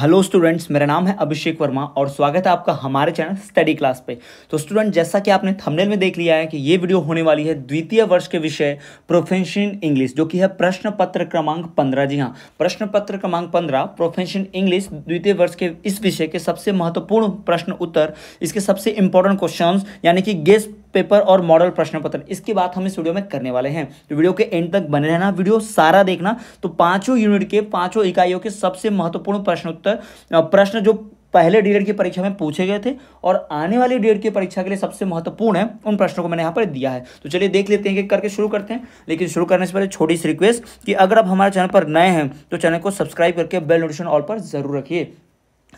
hello students मेरा नाम है अभिषेक वर्मा और स्वागत है आपका हमारे चैनल स्टडी क्लास पे तो स्टूडेंट जैसा कि आपने थंबनेल में देख लिया है कि ये वीडियो होने वाली है द्वितीय वर्ष के विषय प्रोफेंशन इंग्लिश जो कि है प्रश्न पत्र क्रमांक पंद्रह जी हाँ प्रश्न पत्र क्रमांक पंद्रह प्रोफेशन इंग्लिश द्वितीय वर्ष के इस विषय के सबसे महत्वपूर्ण प्रश्न उत्तर इसके सबसे इंपॉर्टेंट क्वेश्चन यानी कि गेस्ट पेपर और मॉडल प्रश्न पत्र इसकी बात हम इस वीडियो में करने वाले हैं तो वीडियो के एंड तक बने रहना वीडियो सारा देखना तो पांचों यूनिट के पांचों इकाइयों के सबसे महत्वपूर्ण प्रश्न उत्तर प्रश्न जो पहले डीएड की परीक्षा में पूछे गए थे और आने वाली डीएड की परीक्षा के लिए सबसे महत्वपूर्ण है उन प्रश्नों को मैंने यहाँ पर दिया है तो चलिए देख लेते हैं कि करके शुरू करते हैं लेकिन शुरू करने से पहले छोटी सी रिक्वेस्ट कि अगर आप हमारे चैनल पर नए हैं तो चैनल को सब्सक्राइब करके बेल नोटिफिकेशन ऑल पर जरूर रखिए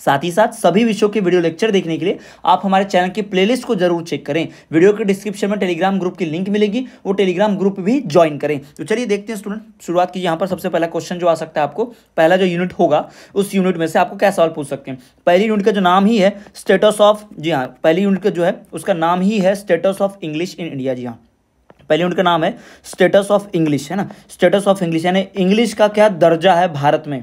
साथ ही साथ सभी विषयों के वीडियो लेक्चर देखने के लिए आप हमारे चैनल की प्लेलिस्ट को जरूर चेक करें वीडियो के डिस्क्रिप्शन में टेलीग्राम ग्रुप की लिंक मिलेगी वो टेलीग्राम ग्रुप भी ज्वाइन करें तो चलिए देखते हैं स्टूडेंट शुरुआत की यहाँ पर सबसे पहला क्वेश्चन जो आ सकता है आपको पहला जो यूनिट होगा उस यूनिट में से आपको क्या सवाल पूछ सकते हैं पहली यूनिट का जो नाम ही है स्टेटस ऑफ जी हाँ पहली यूनिट का जो है उसका नाम ही है status of English in India जी हाँ पहले उनका नाम है स्टेटस ऑफ इंग्लिश है ना स्टेटस ऑफ इंग्लिश यानी इंग्लिश का क्या दर्जा है भारत में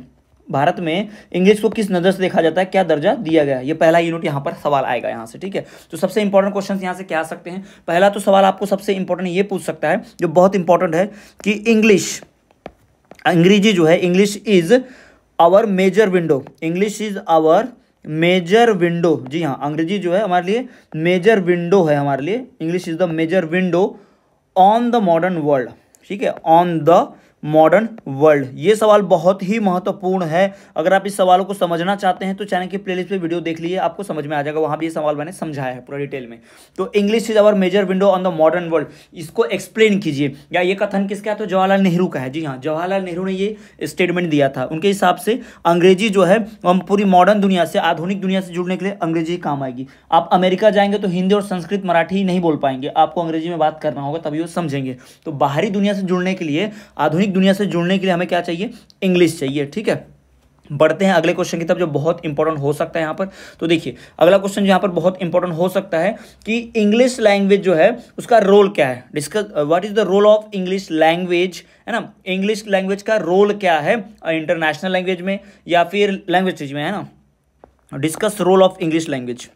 भारत में इंग्लिश को किस नज़र से देखा जाता है क्या दर्जा दिया गया ये पहला यूनिट यहाँ पर सवाल आएगा यहाँ से ठीक है तो सबसे इंपॉर्टेंट क्वेश्चन यहाँ से क्या आ सकते हैं पहला तो सवाल आपको सबसे इंपॉर्टेंट ये पूछ सकता है जो बहुत इंपॉर्टेंट है कि इंग्लिश अंग्रेजी जो है English is our major window English is our major window जी हाँ अंग्रेजी जो है हमारे लिए मेजर विंडो है हमारे लिए English is the major window on the modern world ठीक है ऑन द मॉडर्न वर्ल्ड ये सवाल बहुत ही महत्वपूर्ण है अगर आप इस सवाल को समझना चाहते हैं तो चैनल की प्लेलिस्ट पे वीडियो देख लीजिए आपको समझ में आ जाएगा वहां भी ये सवाल मैंने समझाया है पूरा डिटेल में तो English is our major window on the modern world इसको एक्सप्लेन कीजिए या ये कथन किसका है तो जवाहरलाल नेहरू का है जी हाँ जवाहरलाल नेहरू ने ये स्टेटमेंट दिया था उनके हिसाब से अंग्रेजी जो है पूरी मॉडर्न दुनिया से आधुनिक दुनिया से जुड़ने के लिए अंग्रेजी काम आएगी आप अमेरिका जाएंगे तो हिंदी और संस्कृत मराठी नहीं बोल पाएंगे आपको अंग्रेजी में बात करना होगा तभी वो समझेंगे तो बाहरी दुनिया से जुड़ने के लिए आधुनिक आधुनिक दुनिया से जुड़ने के लिए हमें क्या चाहिए इंग्लिश चाहिए ठीक है बढ़ते हैं अगले क्वेश्चन की तरफ जो बहुत इंपॉर्टेंट हो सकता है यहाँ पर तो देखिए अगला क्वेश्चन यहाँ पर बहुत इंपॉर्टेंट हो सकता है कि इंग्लिश लैंग्वेज जो है उसका रोल क्या है discuss what is the role of English language है ना इंग्लिश लैंग्वेज का रोल क्या है इंटरनेशनल uh, लैंग्वेज में या फिर लैंग्वेज में है ना discuss role of English language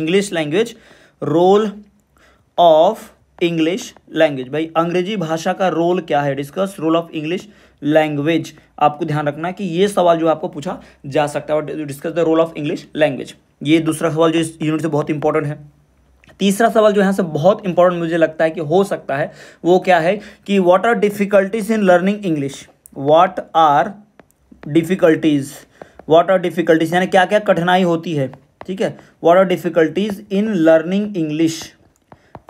English language role of English language भाई अंग्रेजी भाषा का रोल क्या है discuss role of English language आपको ध्यान रखना है कि ये सवाल जो आपको पूछा जा सकता है discuss the role of English language ये दूसरा सवाल जो इस यूनिट से बहुत इंपॉर्टेंट है तीसरा सवाल जो यहाँ से बहुत इंपॉर्टेंट मुझे लगता है कि हो सकता है वो क्या है कि what are difficulties in learning English what are difficulties what are difficulties यानी क्या क्या कठिनाई होती है ठीक है what are difficulties in learning English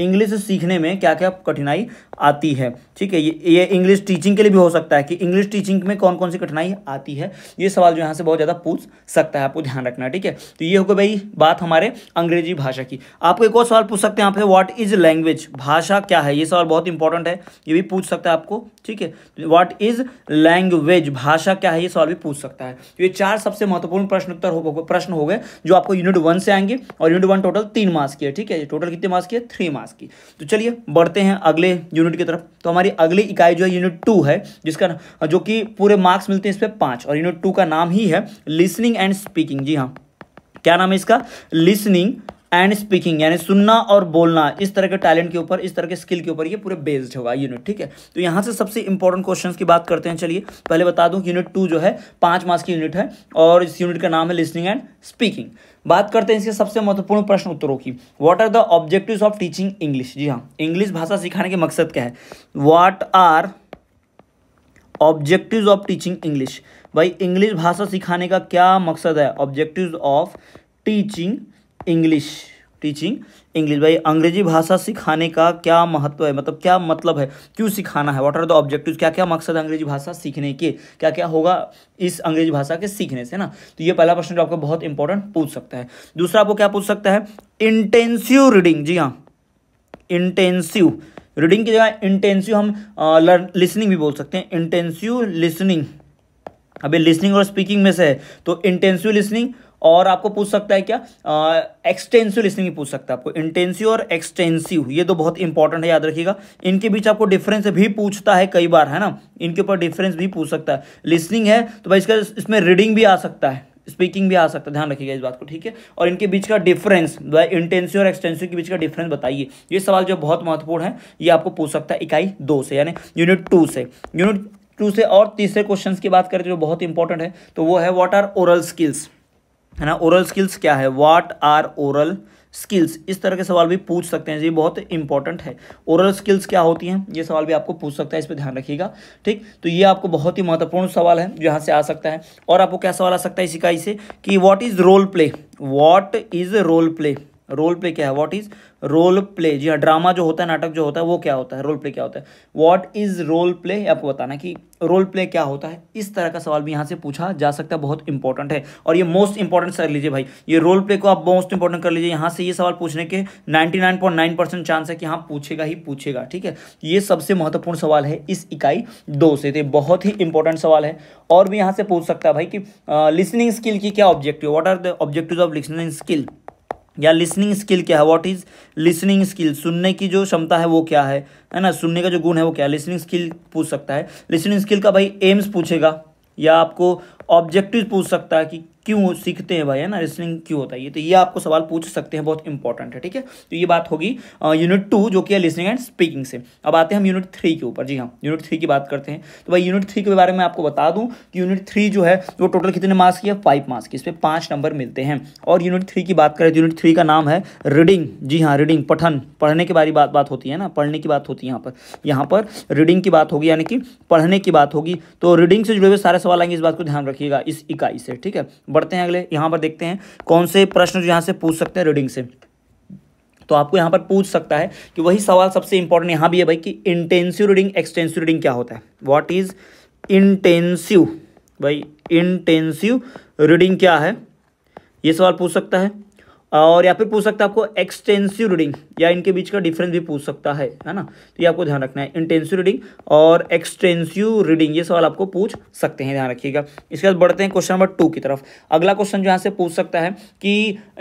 English सीखने में क्या क्या कठिनाई आती है ठीक है ये ये इंग्लिश टीचिंग के लिए भी हो सकता है कि इंग्लिश टीचिंग में कौन कौन सी कठिनाई आती है ये सवाल जो यहाँ से बहुत ज़्यादा पूछ सकता है आपको ध्यान रखना ठीक है तो ये होगा भाई बात हमारे अंग्रेजी भाषा की आपको एक और सवाल पूछ सकते हैं यहाँ पे व्हाट इज लैंग्वेज भाषा क्या है ये सवाल बहुत इंपॉर्टेंट है ये भी पूछ सकता है आपको ठीक है वाट इज लैंग्वेज भाषा क्या है ये सवाल भी पूछ सकता है तो ये चार सबसे महत्वपूर्ण प्रश्न उत्तर हो प्रश्न हो गए जो आपको यूनिट वन से आएंगे और यूनिट वन टोटल तीन मार्क्स की है ठीक है टोटल कितने मार्क्स की है थ्री मार्क्स मास की तो चलिए बढ़ते हैं अगले यूनिट की तरफ तो हमारी अगली इकाई जो है यूनिट टू है जिसका जो कि पूरे मार्क्स मिलते हैं इस पर पाँच और यूनिट टू का नाम ही है लिसनिंग एंड स्पीकिंग जी हाँ क्या नाम है इसका लिसनिंग एंड स्पीकिंग यानी सुनना और बोलना इस तरह के टैलेंट के ऊपर इस तरह के स्किल के ऊपर ये पूरे बेस्ड होगा यूनिट ठीक है तो यहाँ से सबसे इंपॉर्टेंट क्वेश्चन की बात करते हैं चलिए पहले बता दूँ यूनिट टू जो है पाँच मार्स की यूनिट है और इस यूनिट का नाम है लिसनिंग एंड स्पीकिंग बात करते हैं इसके सबसे महत्वपूर्ण प्रश्न उत्तरों की what are the objective of teaching English जी हाँ इंग्लिश भाषा सिखाने के मकसद क्या है what are objective of teaching English भाई इंग्लिश भाषा सिखाने का क्या मकसद है objective of teaching English teaching English भाई अंग्रेजी भाषा सिखाने का क्या महत्व है मतलब क्या मतलब है क्यों सिखाना है व्हाट आर द ऑब्जेक्टिव क्या क्या मकसद है अंग्रेजी भाषा सीखने के क्या क्या होगा इस अंग्रेजी भाषा के सीखने से ना तो ये पहला प्रश्न जो आपको बहुत इंपॉर्टेंट पूछ सकता है दूसरा आपको क्या पूछ सकता है इंटेंसिव रीडिंग जी हाँ इंटेंसिव रीडिंग की जगह इंटेंसिव हम लिसनिंग भी बोल सकते हैं इंटेंसिव लिसनिंग अभी लिसनिंग और स्पीकिंग में से है तो इंटेंसिव लिसनिंग और आपको पूछ सकता है क्या एक्सटेंसिव लिसनिंग भी पूछ सकता है आपको इंटेंसिव और एक्सटेंसिव ये तो बहुत इंपॉर्टेंट है याद रखिएगा इनके बीच आपको डिफरेंस भी पूछता है कई बार है ना इनके ऊपर डिफरेंस भी पूछ सकता है लिसनिंग है तो भाई इसका इसमें रीडिंग भी आ सकता है स्पीकिंग भी आ सकता है ध्यान रखिएगा इस बात को ठीक है और इनके बीच का डिफरेंस इंटेंसिव तो और एक्सटेंसिव के बीच का डिफरेंस बताइए ये सवाल जो बहुत महत्वपूर्ण है ये आपको पूछ सकता है इकाई दो से यानी यूनिट टू से यूनिट टू से और तीसरे क्वेश्चन की बात करें जो बहुत इंपॉर्टेंट है तो वो है वॉट आर ओरल स्किल्स है ना ओरल स्किल्स क्या है वाट आर ओरल स्किल्स इस तरह के सवाल भी पूछ सकते हैं ये बहुत इंपॉर्टेंट है ओरल स्किल्स क्या होती हैं ये सवाल भी आपको पूछ सकता है इस पर ध्यान रखिएगा ठीक तो ये आपको बहुत ही महत्वपूर्ण सवाल है जो यहाँ से आ सकता है और आपको क्या सवाल आ सकता है इस इकाई से कि what is role play what is role play role play क्या है व्हाट इज रोल प्ले जी हाँ ड्रामा जो होता है नाटक जो होता है वो क्या होता है रोल प्ले क्या होता है व्हाट इज रोल प्ले आपको बताना कि रोल प्ले क्या होता है इस तरह का सवाल भी यहाँ से पूछा जा सकता है बहुत इंपॉर्टेंट है और ये मोस्ट इंपॉर्टेंट कर लीजिए भाई ये रोल प्ले को आप मोस्ट इंपॉर्टेंट कर लीजिए यहाँ से ये सवाल पूछने के नाइन परसेंट चांस है कि हाँ पूछेगा ही पूछेगा ठीक है ये सबसे महत्वपूर्ण सवाल है इस इकाई दो से तो बहुत ही इंपॉर्टेंट सवाल है और भी यहाँ से पूछ सकता है भाई कि लिसनिंग स्किल की क्या objective what are the objective of listening skill या लिसनिंग स्किल क्या है व्हाट इज़ लिसनिंग स्किल सुनने की जो क्षमता है वो क्या है है ना सुनने का जो गुण है वो क्या है लिसनिंग स्किल पूछ सकता है लिसनिंग स्किल का भाई एम्स पूछेगा या आपको ऑब्जेक्टिव पूछ सकता है कि क्यों सीखते हैं भाई है ना रेसलिंग क्यों होता है ये तो ये आपको सवाल पूछ सकते हैं बहुत इंपॉर्टेंट है ठीक है तो ये बात होगी यूनिट टू जो कि है लिसनिंग एंड स्पीकिंग से अब आते हैं हम यूनिट थ्री के ऊपर जी हाँ यूनिट थ्री की बात करते हैं तो भाई यूनिट थ्री के बारे में आपको बता दूं कि यूनिट थ्री जो है वो टोटल कितने मार्क्स की है फाइव मार्क्स की इस पर पाँच नंबर मिलते हैं और यूनिट थ्री की बात करें तो यूनिट थ्री का नाम है रीडिंग जी हाँ रीडिंग पठन पढ़ने के बारे बात बात होती है ना पढ़ने की बात होती है यहाँ पर यहाँ पर रीडिंग की बात होगी यानी कि पढ़ने की बात होगी तो रीडिंग से जुड़े हुए सारे सवाल आएंगे इस बात को ध्यान रखिएगा इस इकाई से ठीक है बढ़ते हैं अगले यहाँ पर देखते हैं कौन से प्रश्न जो यहाँ से पूछ सकते हैं रीडिंग से तो आपको यहाँ पर पूछ सकता है कि वही सवाल सबसे इंपॉर्टेंट यहाँ भी है भाई कि इंटेंसिव रीडिंग एक्सटेंसिव रीडिंग क्या होता है वॉट इज इंटेंसिव भाई इंटेंसिव रीडिंग क्या है ये सवाल पूछ सकता है और या फिर पूछ सकता है आपको एक्सटेंसिव रीडिंग या इनके बीच का डिफरेंस भी पूछ सकता है है ना तो ये आपको ध्यान रखना है इंटेंसिव रीडिंग और एक्सटेंसिव रीडिंग ये सवाल आपको पूछ सकते हैं ध्यान रखिएगा इसके बाद बढ़ते हैं क्वेश्चन नंबर टू की तरफ अगला क्वेश्चन जो यहाँ से पूछ सकता है कि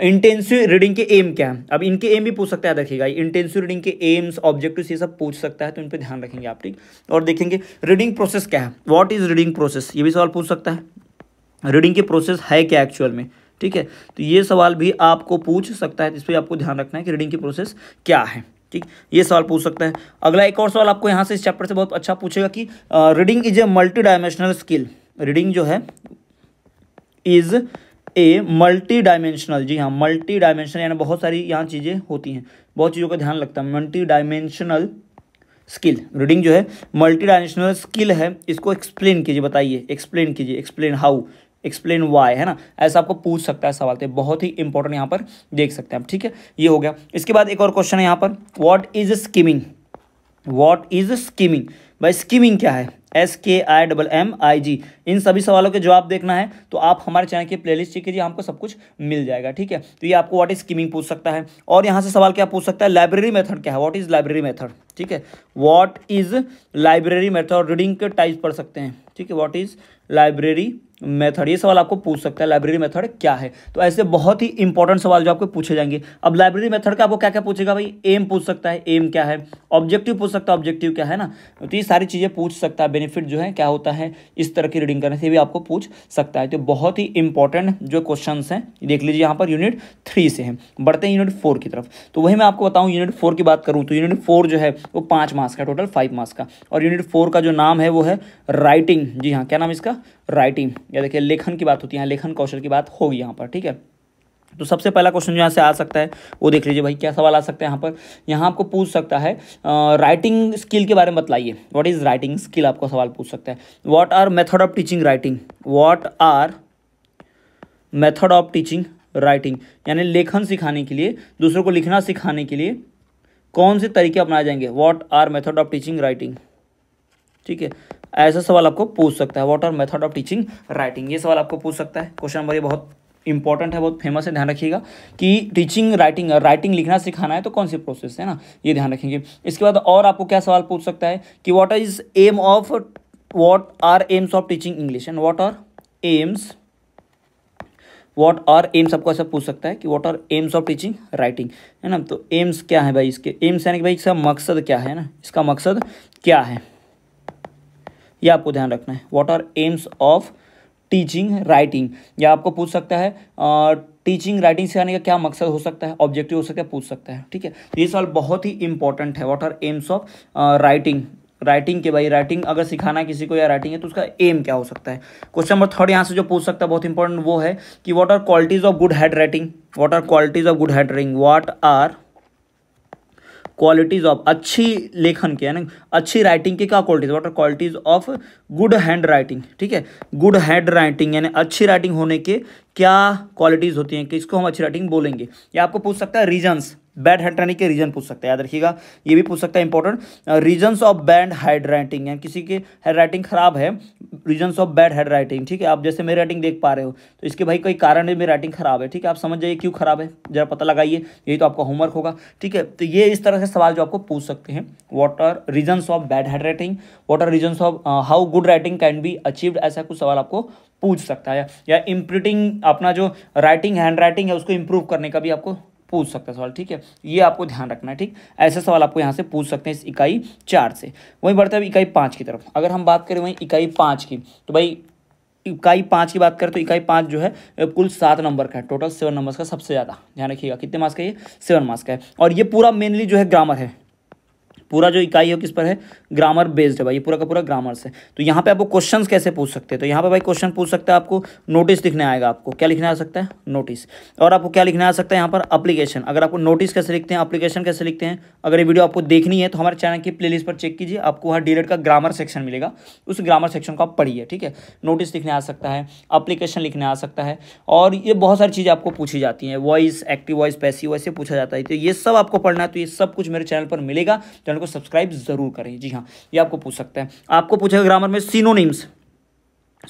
इंटेंसिव रीडिंग के एम क्या है अब इनके एम भी पूछ सकता है देखिएगा इंटेंसिव रीडिंग के एम्स ऑब्जेक्टिव ये सब पूछ सकता है तो इन पर ध्यान रखेंगे आप ठीक और देखेंगे रीडिंग प्रोसेस क्या है वॉट इज रीडिंग प्रोसेस ये भी सवाल पूछ सकता है रीडिंग के प्रोसेस है क्या एक्चुअल में ठीक है तो ये सवाल भी आपको पूछ सकता है इस पर आपको ध्यान रखना है कि रीडिंग की प्रोसेस क्या है ठीक ये सवाल पूछ सकता है अगला एक और सवाल आपको यहाँ से इस चैप्टर से बहुत अच्छा पूछेगा कि reading is a multi dimensional skill reading जो है इज ए मल्टी डायमेंशनल जी हाँ मल्टी डायमेंशनल यानी बहुत सारी यहाँ चीज़ें होती हैं बहुत चीज़ों का ध्यान लगता है मल्टी डायमेंशनल स्किल रीडिंग जो है मल्टी डायमेंशनल स्किल है इसको एक्सप्लेन कीजिए बताइए एक्सप्लेन कीजिए एक्सप्लेन हाउ एक्सप्लेन वाई है ना ऐसा आपको पूछ सकता है सवाल तो बहुत ही इंपॉर्टेंट यहाँ पर देख सकते हैं आप ठीक है ये हो गया इसके बाद एक और क्वेश्चन है यहाँ पर what is skimming what is skimming भाई स्कीमिंग क्या है एस के आई डबल एम आई जी इन सभी सवालों के जवाब देखना है तो आप हमारे चैनल की प्लेलिस्ट चेक कीजिए आपको सब कुछ मिल जाएगा ठीक है तो ये आपको व्हाट इज स्कीमिंग पूछ सकता है और यहाँ से सवाल क्या पूछ सकता है लाइब्रेरी मेथड क्या है व्हाट इज लाइब्रेरी मेथड ठीक है what is library method reading के टाइप पढ़ सकते हैं ठीक है वॉट इज लाइब्रेरी मेथड ये सवाल आपको पूछ सकता है लाइब्रेरी मेथड क्या है तो ऐसे बहुत ही इंपॉर्टेंट सवाल जो आपको पूछे जाएंगे अब लाइब्रेरी मेथड का आपको क्या क्या पूछेगा भाई एम पूछ सकता है एम क्या है ऑब्जेक्टिव पूछ सकता है ऑब्जेक्टिव क्या है ना तो ये सारी चीज़ें पूछ सकता है बेनिफिट जो है क्या होता है इस तरह की रीडिंग करने से भी आपको पूछ सकता है तो बहुत ही इंपॉर्टेंट जो क्वेश्चन हैं देख लीजिए यहाँ पर यूनिट थ्री से हैं बढ़ते हैं यूनिट फोर की तरफ तो वही मैं आपको बताऊँ यूनिट फोर की बात करूँ तो यूनिट फोर जो है वो पाँच मार्क्स का टोटल फाइव मार्क्स का और यूनिट फोर का जो नाम है वो है राइटिंग जी हाँ क्या नाम इसका राइटिंग या देखिए लेखन की बात होती है लेखन कौशल की बात होगी यहाँ पर ठीक है तो सबसे पहला क्वेश्चन जो यहाँ से आ सकता है वो देख लीजिए भाई क्या सवाल आ सकता है यहाँ पर यहाँ आपको पूछ सकता है राइटिंग स्किल के बारे में बतलाइए व्हाट इज़ राइटिंग स्किल आपको सवाल पूछ सकता है what are method of teaching writing what are method of teaching writing यानी लेखन सिखाने के लिए दूसरों को लिखना सिखाने के लिए कौन से तरीके अपनाए जाएंगे what are method of teaching writing ठीक है ऐसा सवाल आपको पूछ सकता है what are method of teaching writing ये सवाल आपको पूछ सकता है क्वेश्चन नंबर ये बहुत इंपॉर्टेंट है बहुत फेमस है ध्यान रखिएगा कि टीचिंग राइटिंग राइटिंग लिखना सिखाना है तो कौन सी प्रोसेस है ना ये ध्यान रखेंगे इसके बाद और आपको क्या सवाल पूछ सकता है कि what is aim of what are aims of teaching English and what are aims what are aims आपको ऐसा पूछ सकता है कि what are aims of teaching writing है ना तो एम्स क्या है भाई इसके एम्स यानी कि भाई इसका मकसद क्या है ना इसका मकसद क्या है ये आपको ध्यान रखना है what are aims of teaching writing या आपको पूछ सकता है टीचिंग राइटिंग सिखाने का क्या मकसद हो सकता है ऑब्जेक्टिव हो सकता है पूछ सकता है ठीक है तो ये सवाल बहुत ही इंपॉर्टेंट है what are aims of writing writing के भाई राइटिंग अगर सिखाना किसी को या राइटिंग है तो उसका एम क्या हो सकता है क्वेश्चन नंबर थर्ड यहाँ से जो पूछ सकता है बहुत इंपॉर्टेंट वो है कि what are qualities of good handwriting what are qualities of good handwriting what are qualities of अच्छी लेखन के यानी अच्छी राइटिंग की क्या qualities what are qualities of good handwriting ठीक है गुड हैंड राइटिंग यानी अच्छी राइटिंग होने के क्या क्वालिटीज़ होती हैं कि इसको हम अच्छी राइटिंग बोलेंगे या आपको पूछ सकता है रीजन्स बैड हाइड्रेटिंग के रीजन पूछ सकता है याद रखिएगा ये भी पूछ सकता है important reasons of bad handwriting यानी किसी के हेड राइटिंग खराब है reasons of bad handwriting ठीक है आप जैसे मेरी राइटिंग देख पा रहे हो तो इसके भाई कोई कारण है मेरी राइटिंग खराब है ठीक है आप समझ जाइए क्यों खराब है जरा पता लगाइए यही तो आपका होमवर्क होगा ठीक है तो ये इस तरह से सवाल जो आपको पूछ सकते हैं what are reasons of bad handwriting what are reasons of how good writing can be achieved ऐसा कुछ सवाल आपको पूछ सकता है या इम्प्रूटिंग अपना जो राइटिंग हैंड राइटिंग है उसको इम्प्रूव करने का भी आपको पूछ सकता है सवाल ठीक है ये आपको ध्यान रखना है ठीक ऐसे सवाल आपको यहाँ से पूछ सकते हैं इस इकाई चार से वहीं बढ़ते हैं इकाई पाँच की तरफ अगर हम बात करें वहीं इकाई पाँच की तो भाई इकाई पाँच की बात करें तो इकाई पाँच जो है कुल सात नंबर का है टोटल सेवन नंबर्स का सबसे ज़्यादा ध्यान रखिएगा कितने मार्क्स का ये सेवन मार्क्स का है और ये पूरा मेनली जो है ग्रामर है पूरा जो इकाई है किस पर है ग्रामर बेस्ड है भाई पूरा का पूरा ग्रामर से तो यहाँ पे आपको क्वेश्चन कैसे पूछ सकते हैं तो यहाँ पे भाई क्वेश्चन पूछ सकता है आपको नोटिस लिखने आएगा आपको क्या लिखने आ सकता है नोटिस और आपको क्या लिखने आ सकता है यहाँ पर अप्लीकेशन अगर आपको नोटिस कैसे लिखते हैं अप्लीकेशन कैसे लिखते हैं अगर ये वीडियो आपको देखनी है तो हमारे चैनल की प्ले पर चेक कीजिए आपको वहाँ डीलेट का ग्रामर सेक्शन मिलेगा उस ग्रामर सेक्शन को आप पढ़िए ठीक है नोटिस लिखने आ सकता है अप्लीकेशन लिखने आ सकता है और ये बहुत सारी चीज़ें आपको पूछी जाती हैं voice active voice passive voice पूछा जाता है तो ये सब आपको पढ़ना है तो ये सब कुछ मेरे चैनल पर मिलेगा तो चैनल को सब्सक्राइब जरूर करें जी हाँ ये आपको पूछ सकते हैं आपको पूछेगा ग्रामर में सीनोनिम्स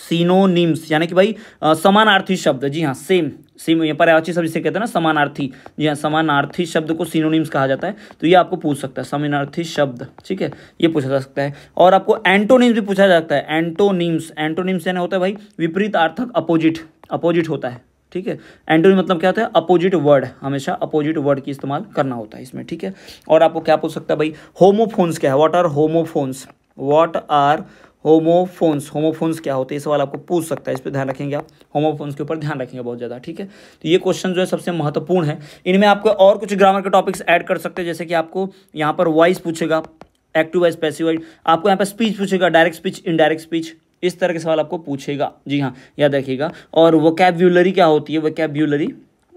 सीनोनिम्स यानी कि भाई समानार्थी शब्द जी हाँ सेम सेम यहाँ पर्यावाची शब्द जिसे कहते हैं ना समानार्थी जी हाँ समानार्थी शब्द को सीनोनिम्स कहा जाता है तो ये आपको पूछ सकता है समानार्थी शब्द ठीक है ये पूछा जा सकता है और आपको एंटोनिम्स भी पूछा जा सकता है एंटोनिम्स एंटोनिम्स यानी होता है भाई विपरीत अर्थक अपोजिट अपोजिट होता है ठीक है एंटोनिम मतलब क्या होता है अपोजिट वर्ड हमेशा अपोजिट वर्ड की इस्तेमाल करना होता है इसमें ठीक है और आपको क्या पूछ सकता है भाई होमोफोन्स क्या है what are homophones what are homophones homophones क्या होते हैं इस सवाल आपको पूछ सकता है इस पर ध्यान रखेंगे आप होमोफोन्स के ऊपर ध्यान रखेंगे बहुत ज़्यादा ठीक है तो ये क्वेश्चन जो है सबसे महत्वपूर्ण है इनमें आपको और कुछ ग्रामर के टॉपिक्स ऐड कर सकते हैं जैसे कि आपको यहाँ पर वॉइस पूछेगा एक्टिव वाइज पैसिव वाइज आपको यहाँ पर स्पीच पूछेगा डायरेक्ट स्पीच इनडायरेक्ट स्पीच इस तरह के सवाल आपको पूछेगा जी हाँ याद रखिएगा और वो कैब्यूलरी क्या होती है वो कैब्यूलरी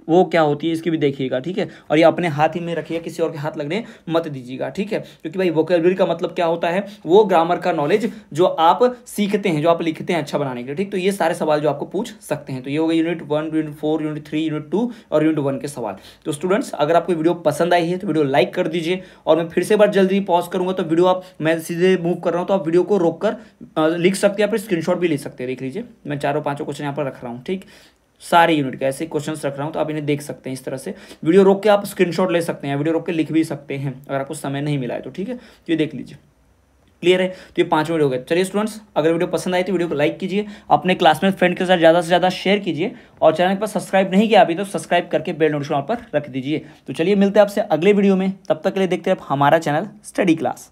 वो क्या होती है इसकी भी देखिएगा ठीक है और ये अपने हाथ ही में रखिएगा किसी और के हाथ लगने मत दीजिएगा ठीक है क्योंकि भाई वोकेबलरी का मतलब क्या होता है वो ग्रामर का नॉलेज जो आप सीखते हैं जो आप लिखते हैं अच्छा बनाने के लिए ठीक तो ये सारे सवाल जो आपको पूछ सकते हैं तो ये हो गए unit one unit four unit three unit two और यूनिट वन के सवाल तो स्टूडेंट्स अगर आपको वीडियो पसंद आई है तो वीडियो लाइक कर दीजिए और मैं फिर से बार जल्दी पॉज करूंगा तो वीडियो आप मैं सीधे मूव कर रहा हूँ तो आप वीडियो को रोक कर लिख सकते हैं या फिर स्क्रीनशॉट भी ले सकते हैं देख लीजिए मैं चारों पांचों क्वेश्चन यहाँ पर रख रहा हूँ ठीक सारे यूनिट के ऐसे क्वेश्चंस रख रहा हूँ तो आप इन्हें देख सकते हैं इस तरह से वीडियो रोक के आप स्क्रीनशॉट ले सकते हैं वीडियो रोक के लिख भी सकते हैं अगर आपको समय नहीं मिला है तो ठीक है तो ये देख लीजिए क्लियर है तो ये पांच मिनट हो गए चलिए स्टूडेंट्स अगर वीडियो पसंद आई तो वीडियो को लाइक कीजिए अपने क्लासमेट फ्रेंड के साथ ज़्यादा से ज़्यादा शेयर कीजिए और चैनल पर सब्सक्राइब नहीं किया अभी तो सब्सक्राइब करके बेल नोटिफिकेशन पर रख दीजिए तो चलिए मिलते हैं आपसे अगले वीडियो में तब तक के लिए देखते हैं आप हमारा चैनल स्टडी क्लास